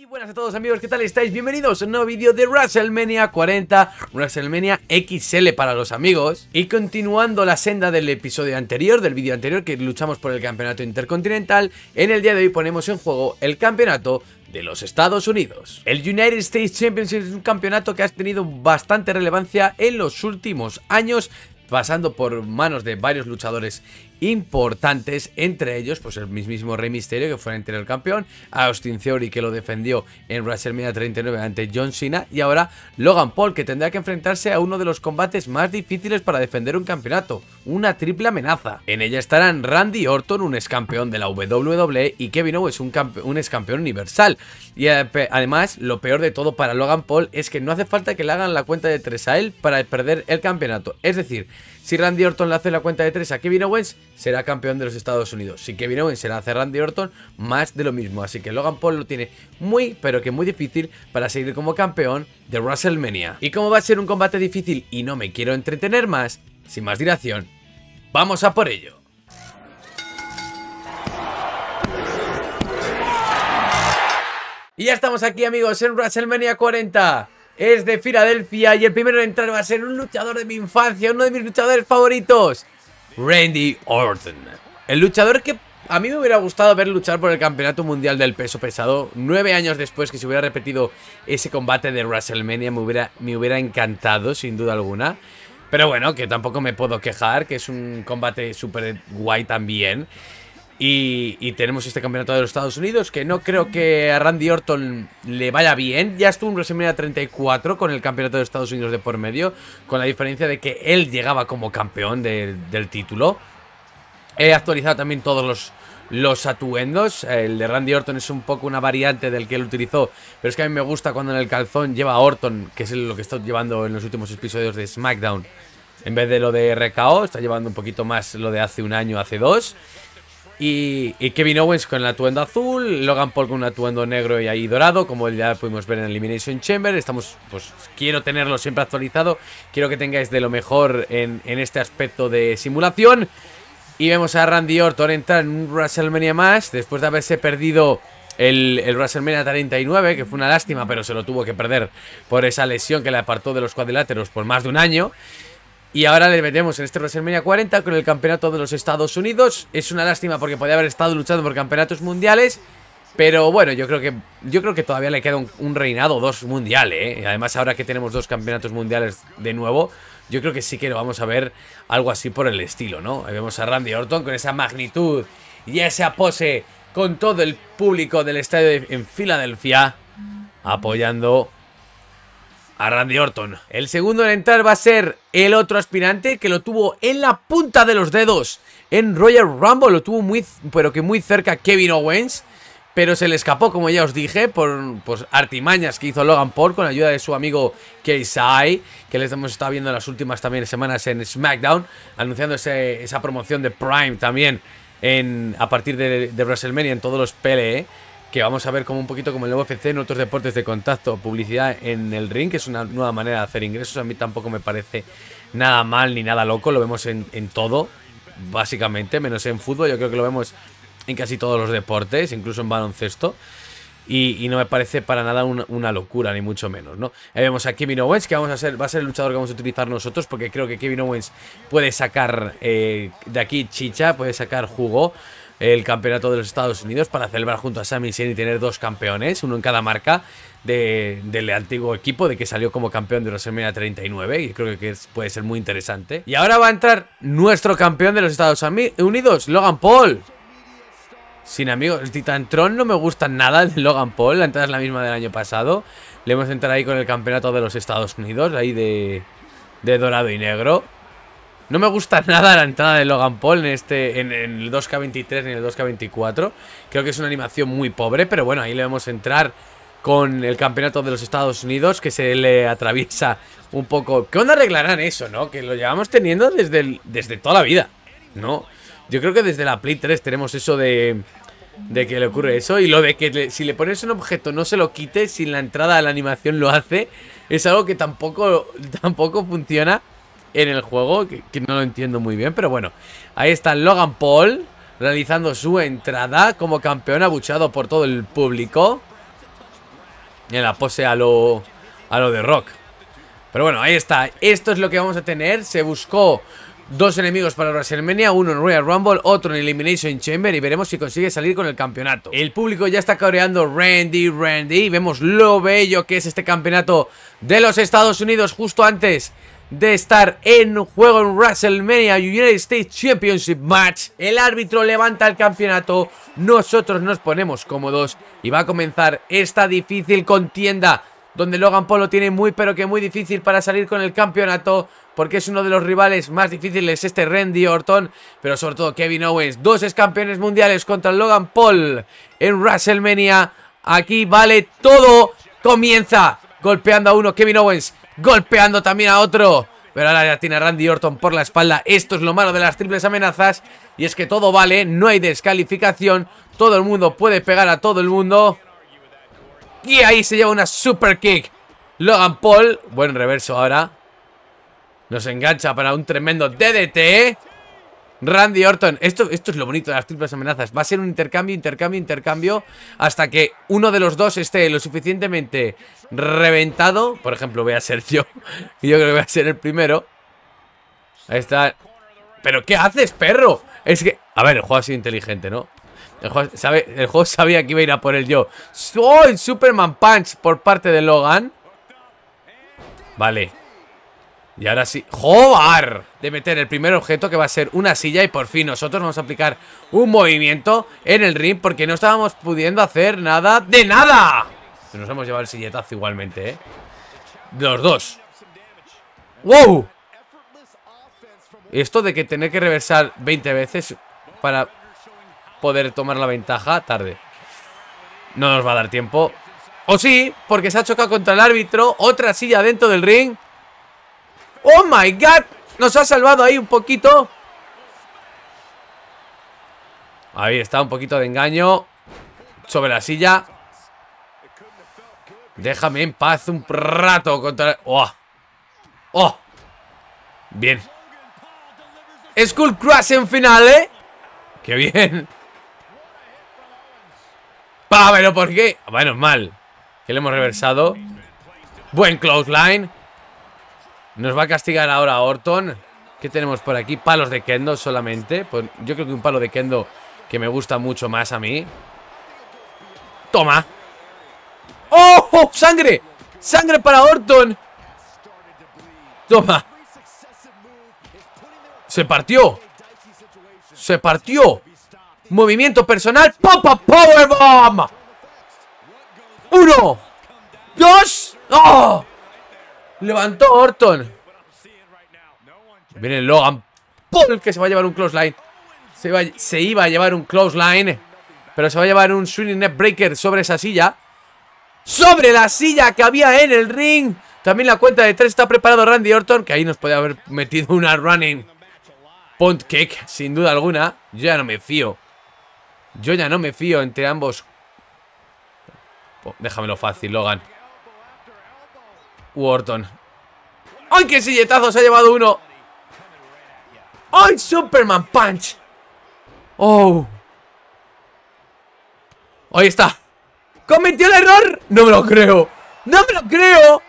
Y buenas a todos amigos, ¿qué tal estáis? Bienvenidos a un nuevo vídeo de WrestleMania 40, WrestleMania XL para los amigos Y continuando la senda del episodio anterior, del vídeo anterior que luchamos por el campeonato intercontinental En el día de hoy ponemos en juego el campeonato de los Estados Unidos. El United States Championship es un campeonato que ha tenido bastante relevancia en los últimos años pasando por manos de varios luchadores importantes, entre ellos pues el mismo Rey Misterio que fue el anterior campeón, Austin Theory que lo defendió en WrestleMania 39 ante John Cena y ahora Logan Paul que tendrá que enfrentarse a uno de los combates más difíciles para defender un campeonato, una triple amenaza. En ella estarán Randy Orton, un ex campeón de la WWE y Kevin Owens, un, un ex campeón universal. Y eh, además, lo peor de todo para Logan Paul es que no hace falta que le hagan la cuenta de tres a él para perder el campeonato. Es decir, si Randy Orton le hace la cuenta de tres a Kevin Owens, será campeón de los Estados Unidos. Si Kevin Owens se la hace Randy Orton, más de lo mismo. Así que Logan Paul lo tiene muy, pero que muy difícil para seguir como campeón de WrestleMania. Y como va a ser un combate difícil y no me quiero entretener más, sin más dilación, ¡vamos a por ello! Y ya estamos aquí amigos en WrestleMania 40 es de Filadelfia y el primero en entrar va a ser un luchador de mi infancia, uno de mis luchadores favoritos, Randy Orton. El luchador que a mí me hubiera gustado ver luchar por el Campeonato Mundial del Peso Pesado nueve años después que se hubiera repetido ese combate de WrestleMania, me hubiera, me hubiera encantado sin duda alguna. Pero bueno, que tampoco me puedo quejar, que es un combate súper guay también. Y, tenemos este campeonato de los Estados Unidos que no creo que a Randy Orton le vaya bien. Ya estuvo en WrestleMania 34 con el campeonato de Estados Unidos de por medio, con la diferencia de que él llegaba como campeón del título. He actualizado también todos los, los atuendos. El de Randy Orton es un poco una variante del que él utilizó, pero es que a mí me gusta cuando en el calzón lleva a Orton, que es lo que está llevando en los últimos episodios de SmackDown. En vez de lo de RKO, está llevando un poquito más lo de hace un año, hace dos. Y, Kevin Owens con el atuendo azul, Logan Paul con un atuendo negro y ahí dorado, como ya pudimos ver en Elimination Chamber. Estamos, pues quiero tenerlo siempre actualizado, quiero que tengáis de lo mejor en, este aspecto de simulación. Y vemos a Randy Orton entrar en un WrestleMania más, después de haberse perdido el, el, WrestleMania 39, que fue una lástima, pero se lo tuvo que perder por esa lesión que le apartó de los cuadriláteros por más de un año. Y ahora le metemos en este WrestleMania 40 con el campeonato de los Estados Unidos. Es una lástima porque podía haber estado luchando por campeonatos mundiales. Pero bueno, yo creo que yo creo que todavía le queda un, reinado dos mundiales. ¿eh? Además, ahora que tenemos dos campeonatos mundiales de nuevo, yo creo que sí que lo vamos a ver algo así por el estilo, ¿no? Ahí vemos a Randy Orton con esa magnitud y esa pose con todo el público del estadio en Filadelfia apoyando a Randy Orton. El segundo en entrar va a ser el otro aspirante que lo tuvo en la punta de los dedos en Royal Rumble. Lo tuvo muy, pero que muy cerca Kevin Owens. Pero se le escapó, como ya os dije, por pues, artimañas que hizo Logan Paul con ayuda de su amigo KSI, que les hemos estado viendo en las últimas también semanas en SmackDown, anunciando esa promoción de Prime también en, a partir de, de WrestleMania en todos los PLE que vamos a ver como un poquito como el nuevo FC en otros deportes de contacto, publicidad en el ring, que es una nueva manera de hacer ingresos. A mí tampoco me parece nada mal ni nada loco, lo vemos en, todo, básicamente, menos en fútbol, yo creo que lo vemos en casi todos los deportes, incluso en baloncesto. Y, no me parece para nada una, locura, ni mucho menos, ¿no? Ahí vemos a Kevin Owens, que vamos a ser, va a ser el luchador que vamos a utilizar nosotros, porque creo que Kevin Owens puede sacar eh, de aquí chicha, puede sacar jugo el campeonato de los Estados Unidos para celebrar junto a Sami Zayn y tener dos campeones, uno en cada marca del antiguo equipo, de que salió como campeón de semana 39 y creo que puede ser muy interesante. Y ahora va a entrar nuestro campeón de los Estados Unidos, Logan Paul. Sin amigos, el Titantron no me gusta nada de Logan Paul, la entrada es la misma del año pasado. Le hemos entrado ahí con el campeonato de los Estados Unidos, ahí de, de dorado y negro. No me gusta nada la entrada de Logan Paul en, este, en, el 2K23 ni en el 2K24. Creo que es una animación muy pobre, pero bueno, ahí le vamos a entrar con el campeonato de los Estados Unidos que se le atraviesa un poco. ¿Qué onda arreglarán eso, no? Que lo llevamos teniendo desde, desde toda la vida, ¿no? Yo creo que desde la Play 3 tenemos eso de, de que le ocurre eso y lo de que si le pones un objeto no se lo quite, si la entrada a la animación lo hace, es algo que tampoco, tampoco funciona en el juego, que, no lo entiendo muy bien, pero bueno. Ahí está Logan Paul realizando su entrada como campeón abuchado por todo el público. En la pose a lo, a lo de Rock. Pero bueno, ahí está. Esto es lo que vamos a tener. Se buscó dos enemigos para WrestleMania, uno en Royal Rumble, otro en Elimination Chamber y veremos si consigue salir con el campeonato. El público ya está coreando Randy, Randy. Vemos lo bello que es este campeonato de los Estados Unidos justo antes de estar en juego en WrestleMania United States Championship Match. El árbitro levanta el campeonato, nosotros nos ponemos cómodos y va a comenzar esta difícil contienda donde Logan Paul lo tiene muy pero que muy difícil para salir con el campeonato porque es uno de los rivales más difíciles este Randy Orton, pero sobre todo Kevin Owens, dos ex campeones mundiales contra Logan Paul en WrestleMania. Aquí vale todo, comienza golpeando a uno Kevin Owens, golpeando también a otro. Pero ahora ya tiene Randy Orton por la espalda. Esto es lo malo de las triples amenazas. Y es que todo vale, no hay descalificación. Todo el mundo puede pegar a todo el mundo. Y ahí se lleva una super kick. Logan Paul, buen reverso ahora. Nos engancha para un tremendo DDT. Randy Orton. Esto, esto es lo bonito de las triples amenazas. Va a ser un intercambio, intercambio, intercambio. Hasta que uno de los dos esté lo suficientemente reventado. Por ejemplo, voy a ser yo. Y yo creo que voy a ser el primero. Ahí está. ¿Pero qué haces, perro? Es que... A ver, el juego ha sido inteligente, ¿no? El juego, sabe, el juego sabía que iba a ir a por el yo. ¡Oh! Superman Punch por parte de Logan. Vale. Y ahora sí, ¡jobar! De meter el primer objeto que va a ser una silla y por fin nosotros vamos a aplicar un movimiento en el ring porque no estábamos pudiendo hacer nada de nada. nos hemos llevado el silletazo igualmente, ¿eh? Los dos. ¡Wow! Esto de que tener que reversar 20 veces para poder tomar la ventaja tarde. No nos va a dar tiempo. O sí, porque se ha chocado contra el árbitro. Otra silla dentro del ring. ¡Oh, my God! Nos ha salvado ahí un poquito. Ahí está, un poquito de engaño. Sobre la silla. Déjame en paz un rato contra... ¡Oh! ¡Oh! Bien. Skull Crash en final, ¿eh? ¡Qué bien! ¡Pá, pero por qué! Bueno, mal. Que le hemos reversado. Buen close line. Nos va a castigar ahora Orton. ¿Qué tenemos por aquí? Palos de Kendo solamente. Pues yo creo que un palo de Kendo que me gusta mucho más a mí. ¡Toma! ¡Oh! oh sangre ¡Sangre para Orton! ¡Toma! ¡Se partió! ¡Se partió! ¡Movimiento personal! ¡Papa Powerbomb! ¡Uno! ¡Dos! ¡Oh! Levantó Orton. Viene Logan Paul que se va a llevar un close line. Se iba, a llevar un close line. Pero se va a llevar un swinging net breaker sobre esa silla. Sobre la silla que había en el ring. También la cuenta de tres está preparado Randy Orton. Que ahí nos podía haber metido una running punt kick. Sin duda alguna. Yo ya no me fío. Yo ya no me fío entre ambos. déjamelo fácil, Logan. Orton. ¡Ay, qué silletazo! Se ha llevado uno. ¡Ay, Superman Punch! ¡Oh! Ahí está. ¡Cometió el error! ¡No me lo creo! ¡No me lo creo!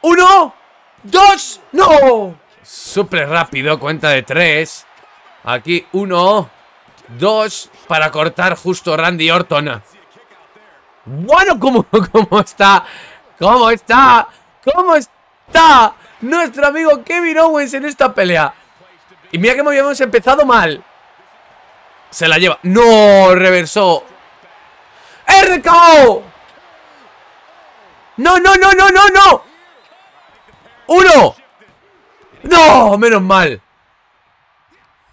¡Uno! ¡Dos! ¡No! Súper rápido, cuenta de tres. Aquí uno, dos, para cortar justo Randy Orton. Bueno, ¿cómo, cómo está? ¿Cómo está? ¿Cómo está? está nuestro amigo Kevin Owens en esta pelea. Y mira que habíamos empezado mal. Se la lleva. ¡No! Reversó. ¡RKO! ¡No, no, no, no, no, no! ¡Uno! ¡No! Menos mal.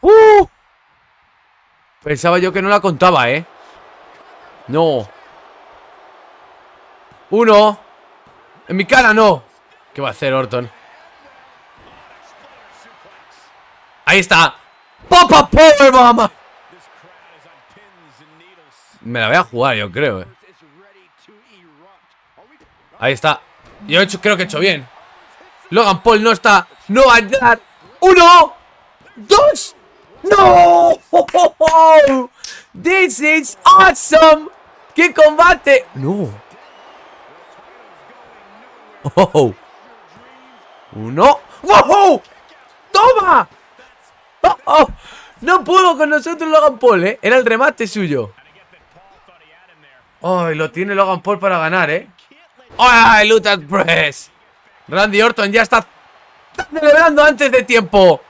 ¡Uh! Pensaba yo que no la contaba, ¿eh? No. Uno. En mi cara no. ¿Qué va a hacer Orton? Ahí está. ¡Papa Power, mamá! Me la voy a jugar, yo creo. Eh. Ahí está. Yo he hecho, creo que he hecho bien. Logan Paul no está. No va a ¡Uno! ¡Dos! ¡No! ¡This is awesome! ¡Qué combate! ¡No! ¡Oh! Uno. ¡Wow! ¡Toma! ¡Oh, oh! No pudo con nosotros Logan Paul, ¿eh? Era el remate suyo. ¡Ay, lo tiene Logan Paul para ganar, eh! ¡Ay, Lutat Press! Randy Orton ya está celebrando antes de tiempo.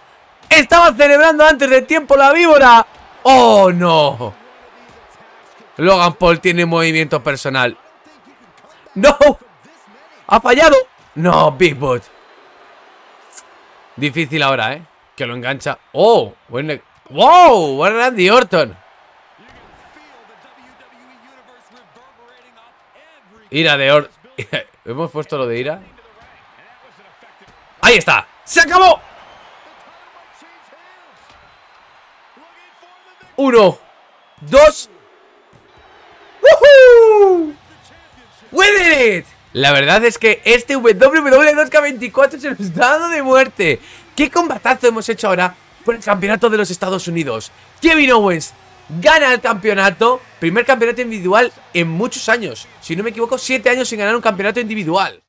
Estaba celebrando antes de tiempo la víbora. ¡Oh, no! Logan Paul tiene movimiento personal. ¡No! ¡Ha fallado! ¡No, Big Bot. Difícil ahora, ¿eh? Que lo engancha. ¡Oh! Buen... ¡Wow! Buen Randy Orton. Ira de Orton. ¿Hemos puesto lo de Ira? ¡Ahí está! ¡Se acabó! Uno. Dos. ¡Woohoo! Win it! La verdad es que este WW2K24 se nos ha dado de muerte. ¿Qué combatazo hemos hecho ahora por el campeonato de los Estados Unidos? Kevin Owens gana el campeonato, primer campeonato individual en muchos años. Si no me equivoco, 7 años sin ganar un campeonato individual.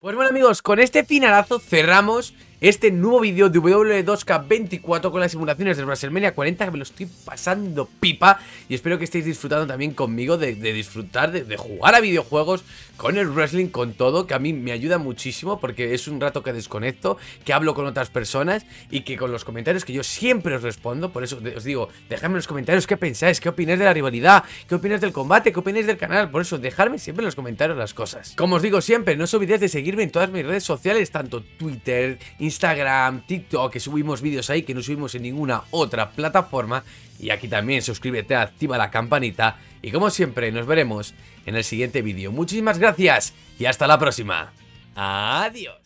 Pues bueno amigos, con este finalazo cerramos este nuevo vídeo de W2K24 con las simulaciones de WrestleMania 40 que me lo estoy pasando pipa y espero que estéis disfrutando también conmigo de, disfrutar, de, de, jugar a videojuegos con el wrestling, con todo, que a mí me ayuda muchísimo porque es un rato que desconecto, que hablo con otras personas y que con los comentarios que yo siempre os respondo, por eso os digo, dejadme en los comentarios qué pensáis, qué opináis de la rivalidad, qué opináis del combate, qué opináis del canal, por eso dejadme siempre en los comentarios las cosas. Como os digo siempre, no os olvidéis de seguirme en todas mis redes sociales, tanto Twitter, Instagram, Instagram, TikTok, que subimos vídeos ahí que no subimos en ninguna otra plataforma. Y aquí también suscríbete, activa la campanita y como siempre nos veremos en el siguiente vídeo. Muchísimas gracias y hasta la próxima. Adiós.